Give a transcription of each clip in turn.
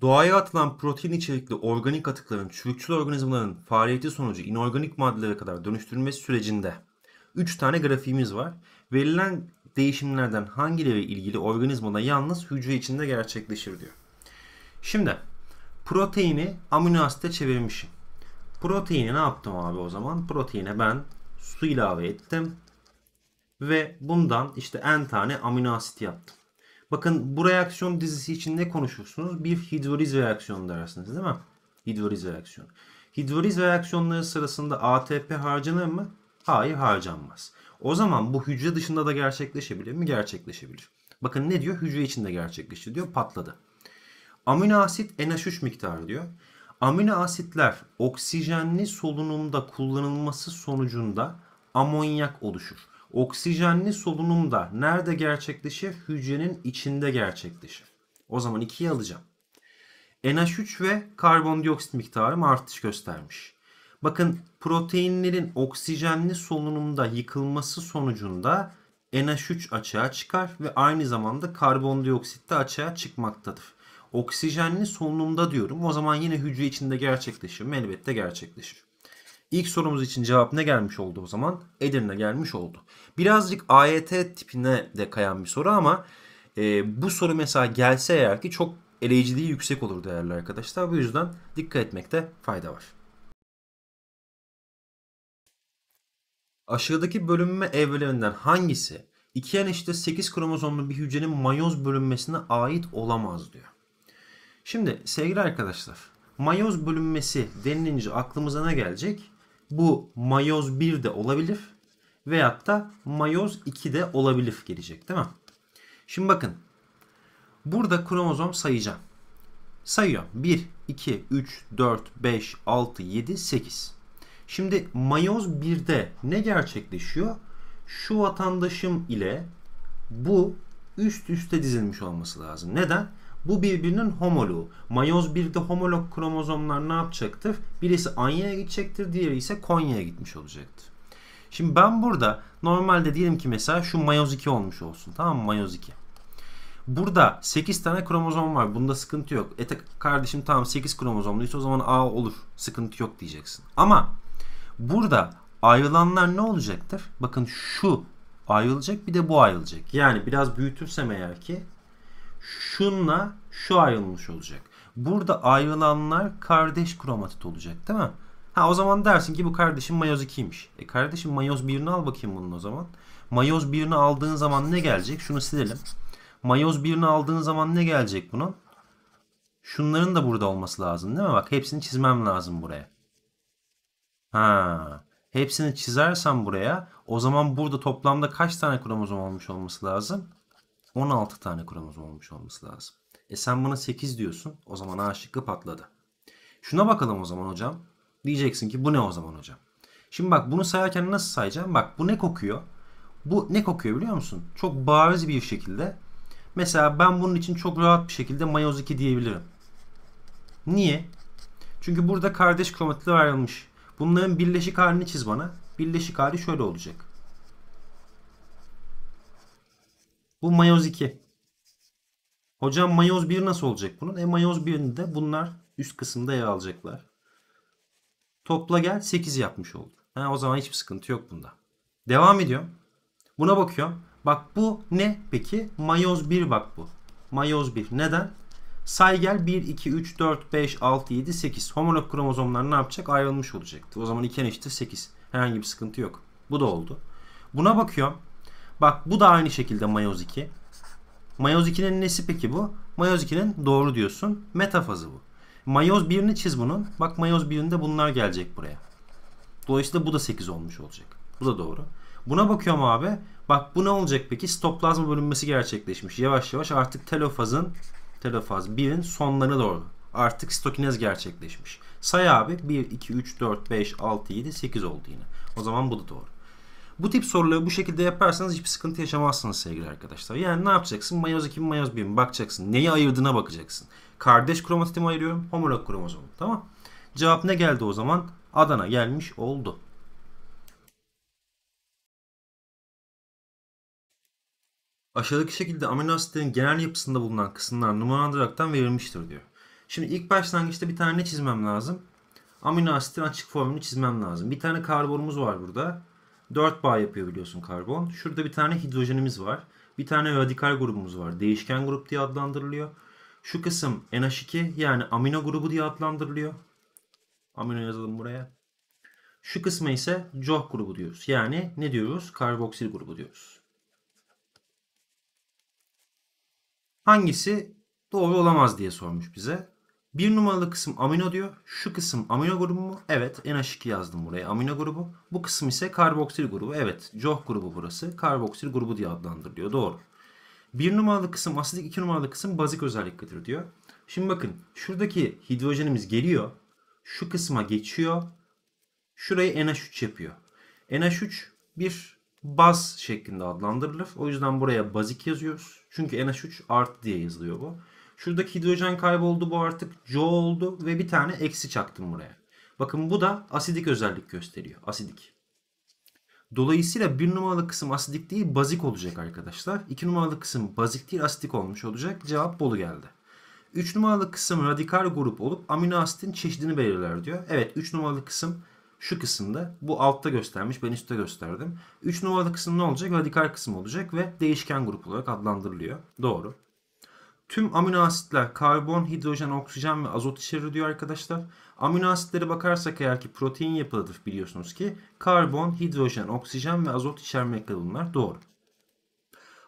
Doğaya atılan protein içerikli organik atıkların çürükçül organizmaların faaliyeti sonucu inorganik maddelere kadar dönüştürülmesi sürecinde 3 tane grafiğimiz var. Verilen değişimlerden hangileri ilgili organizmada yalnız hücre içinde gerçekleşir diyor. Şimdi proteini amino asite çevirmişim. Proteini ne yaptım abi o zaman? Proteine ben su ilave ettim. Ve bundan işte en tane amino asit yaptım. Bakın bu reaksiyon dizisi için ne konuşursunuz? Bir hidroliz reaksiyonu dersiniz değil mi? Hidroliz reaksiyonu. Hidroliz reaksiyonları sırasında ATP harcanır mı? Hayır harcanmaz. O zaman bu hücre dışında da gerçekleşebilir mi? Gerçekleşebilir. Bakın ne diyor? Hücre içinde gerçekleşti diyor. Patladı. Amino asit NH3 miktarı diyor. Amino asitler oksijenli solunumda kullanılması sonucunda amonyak oluşur. Oksijenli solunum da nerede gerçekleşir? Hücrenin içinde gerçekleşir. O zaman 2'yi alacağım. NH3 ve karbondioksit miktarım artış göstermiş. Bakın proteinlerin oksijenli solunumda yıkılması sonucunda NH3 açığa çıkar ve aynı zamanda karbondioksit de açığa çıkmaktadır. Oksijenli solunumda diyorum. O zaman yine hücre içinde gerçekleşir mi? Elbette gerçekleşir. İlk sorumuz için cevap ne gelmiş oldu o zaman? Edirne gelmiş oldu. Birazcık AYT tipine de kayan bir soru ama e, bu soru mesela gelse eğer ki çok eleyiciliği yüksek olur değerli arkadaşlar. Bu yüzden dikkat etmekte fayda var. Aşağıdaki bölünme evrelerinden hangisi 2 en eşittir 8 kromozomlu bir hücrenin mayoz bölünmesine ait olamaz diyor. Şimdi sevgili arkadaşlar mayoz bölünmesi denilince aklımıza ne gelecek? Bu mayoz 1 de olabilir. Veyahut da mayoz 2 de olabilir gelecek değil mi? Şimdi bakın. Burada kromozom sayacağım. Sayıyorum. 1, 2, 3, 4, 5, 6, 7, 8. Şimdi mayoz 1'de ne gerçekleşiyor? Şu vatandaşım ile bu üst üste dizilmiş olması lazım. Neden? Bu birbirinin homoloğu. Mayoz 1'de homolog kromozomlar ne yapacaktır? Birisi Anya'ya gidecektir, diğeri ise Konya'ya gitmiş olacaktı. Şimdi ben burada normalde diyelim ki mesela şu mayoz 2 olmuş olsun. Tamam mı? Mayoz 2. Burada 8 tane kromozom var. Bunda sıkıntı yok. E kardeşim tamam 8 kromozomluysa o zaman A olur. Sıkıntı yok diyeceksin. Ama burada ayrılanlar ne olacaktır? Bakın şu ayrılacak bir de bu ayrılacak. Yani biraz büyütürsem eğer ki şunla şu ayrılmış olacak. Burada ayrılanlar kardeş kromatit olacak değil mi? Ha o zaman dersin ki bu kardeşim mayoz 2'ymiş. E kardeşim mayoz 1'ini al bakayım bunun o zaman. Mayoz 1'ini aldığın zaman ne gelecek? Şunu silelim. Mayoz 1'ini aldığın zaman ne gelecek bunun? Şunların da burada olması lazım değil mi? Bak hepsini çizmem lazım buraya. Ha. Hepsini çizersem buraya o zaman burada toplamda kaç tane kromozom olmuş olması lazım? 16 tane kromozom olmuş olması lazım. E sen bana 8 diyorsun. O zaman A şıkkı patladı. Şuna bakalım o zaman hocam. Diyeceksin ki bu ne o zaman hocam? Şimdi bak bunu sayarken nasıl sayacağım? Bak bu ne kokuyor? Bu ne kokuyor biliyor musun? Çok bariz bir şekilde. Mesela ben bunun için çok rahat bir şekilde mayoz 2 diyebilirim. Niye? Çünkü burada kardeş kromatitler ayrılmış. Bunların birleşik halini çiz bana. Birleşik hali şöyle olacak. Bu mayoz 2. Hocam mayoz 1 nasıl olacak bunun? E mayoz 1'inde bunlar üst kısımda yer alacaklar. Topla gel 8 yapmış oldu. Ha, o zaman hiçbir sıkıntı yok bunda. Devam ediyorum. Buna bakıyorum. Bak bu ne peki? Mayoz 1 bak bu. Mayoz 1. Neden? Saygel 1, 2, 3, 4, 5, 6, 7, 8. Homolog kromozomlar ne yapacak? Ayrılmış olacaktı. O zaman 2 eşittir 8. Herhangi bir sıkıntı yok. Bu da oldu. Buna bakıyorum. Bak bu da aynı şekilde mayoz 2. Mayoz 2'nin nesi peki bu? Mayoz 2'nin doğru diyorsun. Metafazı bu. Mayoz 1'ini çiz bunun. Bak mayoz 1'inde bunlar gelecek buraya. Dolayısıyla bu da 8 olmuş olacak. Bu da doğru. Buna bakıyorum abi. Bak bu ne olacak peki? Stoplazma bölünmesi gerçekleşmiş. Yavaş yavaş artık telofazın terafaz 1'in sonlarına doğru artık sitokinez gerçekleşmiş. Say abi 1, 2, 3, 4, 5, 6, 7, 8 oldu yine. O zaman bu da doğru. Bu tip soruları bu şekilde yaparsanız hiçbir sıkıntı yaşamazsınız sevgili arkadaşlar. Yani ne yapacaksın? Mayoz 2 mi mayoz 1 mi? Bakacaksın. Neyi ayırdığına bakacaksın. Kardeş kromatitimi ayırıyorum. Homolog kromozomu. Tamam. Cevap ne geldi o zaman? Adana gelmiş oldu. aşağıdaki şekilde amino asitlerin genel yapısında bulunan kısımlar numaralandıraktan verilmiştir diyor. Şimdi ilk başlangıçta bir tane çizmem lazım? Amino asitin açık formunu çizmem lazım. Bir tane karbonumuz var burada. 4 bağ yapıyor biliyorsun karbon. Şurada bir tane hidrojenimiz var. Bir tane radikal grubumuz var. Değişken grup diye adlandırılıyor. Şu kısım NH2 yani amino grubu diye adlandırılıyor. Amino yazalım buraya. Şu kısma ise COH grubu diyoruz. Yani ne diyoruz? Karboksil grubu diyoruz. Hangisi doğru olamaz diye sormuş bize. Bir numaralı kısım amino diyor. Şu kısım amino grubu mu? Evet NH2 yazdım buraya amino grubu. Bu kısım ise karboksil grubu. Evet joh grubu burası. Karboksil grubu diye adlandırılıyor. Doğru. Bir numaralı kısım asidik, iki numaralı kısım bazik özelliktir diyor. Şimdi bakın şuradaki hidrojenimiz geliyor. Şu kısma geçiyor. Şurayı NH3 yapıyor. NH3 bir baz şeklinde adlandırılır. O yüzden buraya bazik yazıyoruz. Çünkü NH3 art diye yazılıyor bu. Şuradaki hidrojen kayboldu bu artık CO oldu ve bir tane eksi çaktım buraya. Bakın bu da asidik özellik gösteriyor. Asidik. Dolayısıyla bir numaralı kısım asidik değil bazik olacak arkadaşlar. İki numaralı kısım bazik değil asidik olmuş olacak. Cevap bolu geldi. Üç numaralı kısım radikal grup olup amino asitin çeşidini belirler diyor. Evet üç numaralı kısım şu kısımda bu altta göstermiş ben üstte gösterdim. 3 numaralı kısım ne olacak? Radikal kısım olacak ve değişken grup olarak adlandırılıyor. Doğru. Tüm amino asitler karbon, hidrojen, oksijen ve azot içerir diyor arkadaşlar. Amino asitlere bakarsak eğer ki protein yapılıdır biliyorsunuz ki karbon, hidrojen, oksijen ve azot içermekte bunlar doğru.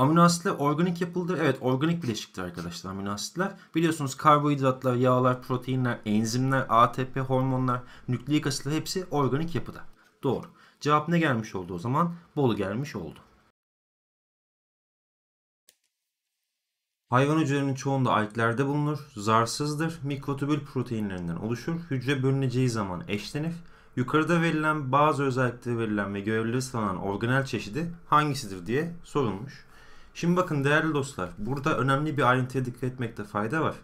Amino asitler organik yapıldır. Evet organik bileşiktir arkadaşlar amino asitler. Biliyorsunuz karbohidratlar, yağlar, proteinler, enzimler, ATP, hormonlar, nükleik asitler hepsi organik yapıda. Doğru. Cevap ne gelmiş oldu o zaman? Bol gelmiş oldu. Hayvan hücrelerinin çoğunda alklerde bulunur, zarsızdır, mikrotübül proteinlerinden oluşur, hücre bölüneceği zaman eşlenir. Yukarıda verilen bazı özellikleri verilen ve görevleri sağlanan organel çeşidi hangisidir diye sorulmuş. Şimdi bakın değerli dostlar burada önemli bir ayrıntıya dikkat etmekte fayda var.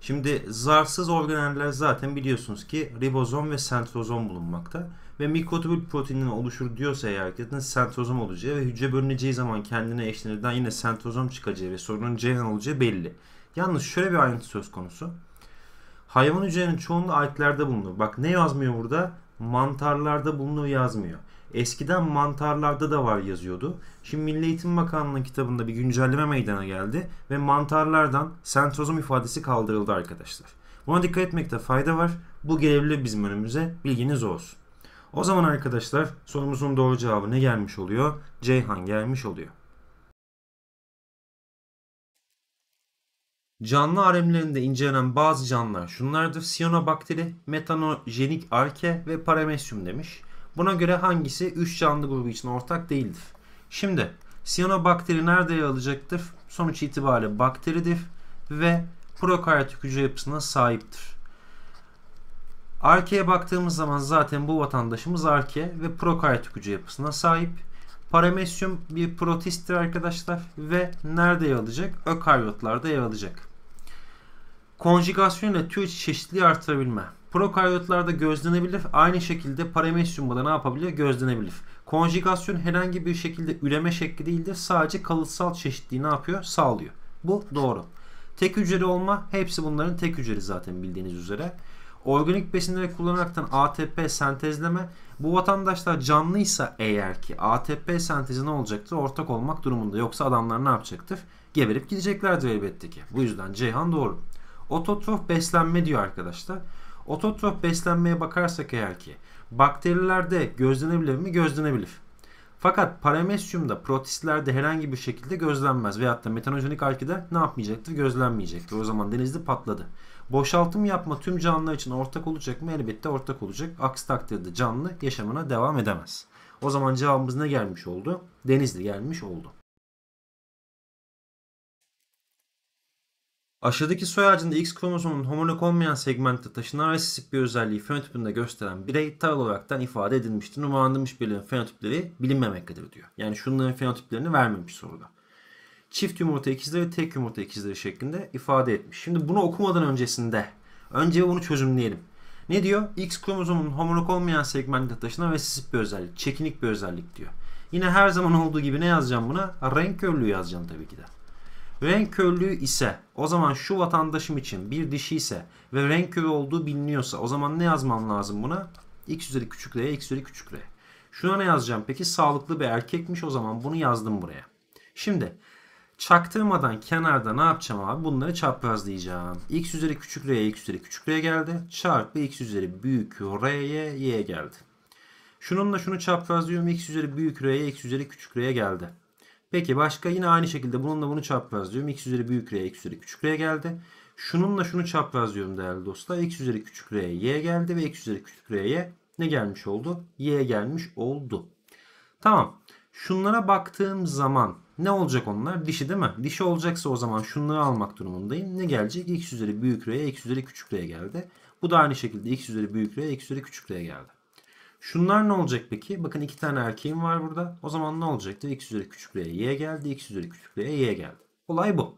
Şimdi zarsız organeller zaten biliyorsunuz ki ribozom ve sentrozom bulunmakta. Ve mikrotubül proteinin oluşur diyorsa eğer ki sentrozom olacağı ve hücre bölüneceği zaman kendine eşlenirden yine sentrozom çıkacağı ve sorunun Ceyhan olacağı belli. Yalnız şöyle bir ayrıntı söz konusu. Hayvan hücrenin çoğunluğu alklerde bulunur. Bak ne yazmıyor burada? Mantarlarda bulunur yazmıyor. Eskiden mantarlarda da var yazıyordu. Şimdi Milli Eğitim Bakanlığı'nın kitabında bir güncelleme meydana geldi ve mantarlardan sentrozom ifadesi kaldırıldı arkadaşlar. Buna dikkat etmekte fayda var. Bu gelebilir bizim önümüze. Bilginiz olsun. O zaman arkadaşlar sorumuzun doğru cevabı ne gelmiş oluyor? Ceyhan gelmiş oluyor. Canlı haremlerinde incelenen bazı canlılar şunlardır. Sianobakteri, metanojenik arke ve paramesyum demiş. Buna göre hangisi 3 canlı grubu için ortak değildir? Şimdi siyanobakteri nerede yer alacaktır? Sonuç itibariyle bakteridir ve prokaryotik hücre yapısına sahiptir. Arkeye baktığımız zaman zaten bu vatandaşımız arke ve prokaryotik hücre yapısına sahip. Paramesyum bir protisttir arkadaşlar ve nerede yer alacak? Ökaryotlarda yer alacak. Konjugasyon ile tüy çeşitliliği artırabilme. Prokaryotlarda gözlenebilir. Aynı şekilde paramesyumda ne yapabiliyor? Gözlenebilir. Konjigasyon herhangi bir şekilde üreme şekli değildir. Sadece kalıtsal çeşitliği ne yapıyor? Sağlıyor. Bu doğru. Tek hücreli olma hepsi bunların tek hücreli zaten bildiğiniz üzere. Organik besinleri kullanaraktan ATP sentezleme. Bu vatandaşlar canlıysa eğer ki ATP sentezi ne olacaktır? Ortak olmak durumunda. Yoksa adamlar ne yapacaktır? Geberip gideceklerdir elbette ki. Bu yüzden Ceyhan doğru. Ototrof beslenme diyor arkadaşlar. Ototrof beslenmeye bakarsak eğer ki bakterilerde gözlenebilir mi? Gözlenebilir. Fakat paramesyumda protistlerde herhangi bir şekilde gözlenmez. Veyahut da metanojenik alkide ne yapmayacaktır? Gözlenmeyecektir. O zaman denizli patladı. Boşaltım yapma tüm canlılar için ortak olacak mı? Elbette ortak olacak. Aksi takdirde canlı yaşamına devam edemez. O zaman cevabımız ne gelmiş oldu? Denizli gelmiş oldu. Aşağıdaki soy ağacında X kromozomunun homolog olmayan segmentte taşınan resesif bir özelliği fenotipinde gösteren birey tar olaraktan ifade edilmiştir. Numaralandırmış bireylerin fenotipleri bilinmemektedir diyor. Yani şunların fenotiplerini vermemiş soruda. Çift yumurta ikizleri, tek yumurta ikizleri şeklinde ifade etmiş. Şimdi bunu okumadan öncesinde önce bunu çözümleyelim. Ne diyor? X kromozomunun homolog olmayan segmentte taşınan resesif bir özellik, çekinik bir özellik diyor. Yine her zaman olduğu gibi ne yazacağım buna? Renk körlüğü yazacağım tabii ki de. Renk körlüğü ise o zaman şu vatandaşım için bir dişi ise ve renk körü olduğu biliniyorsa o zaman ne yazmam lazım buna? X üzeri küçük R, X üzeri küçük R. Şuna ne yazacağım peki? Sağlıklı bir erkekmiş o zaman bunu yazdım buraya. Şimdi çaktırmadan kenarda ne yapacağım abi? Bunları çaprazlayacağım. X üzeri küçük R'ye X üzeri küçük R geldi. Çarpı X üzeri büyük R'ye Y geldi. Şununla şunu çaprazlıyorum. X üzeri büyük R'ye X üzeri küçük R'ye geldi. Peki başka yine aynı şekilde bununla bunu çapraz diyorum. X üzeri büyük R, X üzeri küçük R geldi. Şununla şunu çapraz diyorum değerli dostlar. X üzeri küçük R'ye Y geldi ve X üzeri küçük R'ye ne gelmiş oldu? Y gelmiş oldu. Tamam. Şunlara baktığım zaman ne olacak onlar? Dişi değil mi? Dişi olacaksa o zaman şunları almak durumundayım. Ne gelecek? X üzeri büyük R'ye, X üzeri küçük R'ye geldi. Bu da aynı şekilde X üzeri büyük R'ye, X üzeri küçük R'ye geldi. Şunlar ne olacak peki? Bakın iki tane erkeğim var burada. O zaman ne olacaktı? X üzeri küçük küçüklüğe y geldi. X üzeri küçük küçüklüğe y geldi. Olay bu.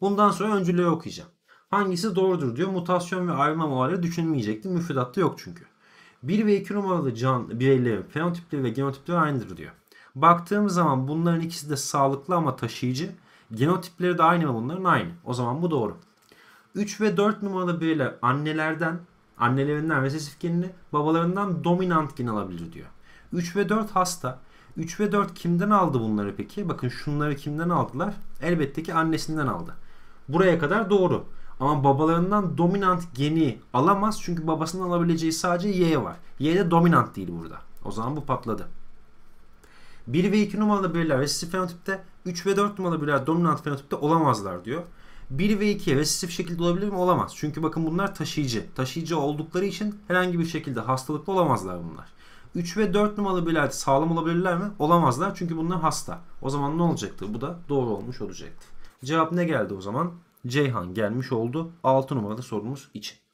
Bundan sonra öncülüğe okuyacağım. Hangisi doğrudur diyor. Mutasyon ve ayrılma muhalle düşünmeyecektim. Müfredatta yok çünkü. 1 ve 2 numaralı can bireylerin fenotipleri ve genotipleri aynıdır diyor. Baktığım zaman bunların ikisi de sağlıklı ama taşıyıcı. Genotipleri de aynı mı bunların? Aynı. O zaman bu doğru. 3 ve 4 numaralı bireyler annelerden Annelerinden resesif genini babalarından dominant gen alabilir diyor. 3 ve 4 hasta. 3 ve 4 kimden aldı bunları peki? Bakın şunları kimden aldılar? Elbette ki annesinden aldı. Buraya kadar doğru. Ama babalarından dominant geni alamaz çünkü babasının alabileceği sadece Y var. Y de dominant değil burada. O zaman bu patladı. 1 ve 2 numaralı bireyler resesif fenotipte, 3 ve 4 numaralı bireyler dominant fenotipte olamazlar diyor. 1 ve 2 resesif şekilde olabilir mi? Olamaz. Çünkü bakın bunlar taşıyıcı. Taşıyıcı oldukları için herhangi bir şekilde hastalıklı olamazlar bunlar. 3 ve 4 numaralı birler sağlam olabilirler mi? Olamazlar çünkü bunlar hasta. O zaman ne olacaktı? Bu da doğru olmuş olacaktı. Cevap ne geldi o zaman? Ceyhan gelmiş oldu 6 numaralı sorumuz için.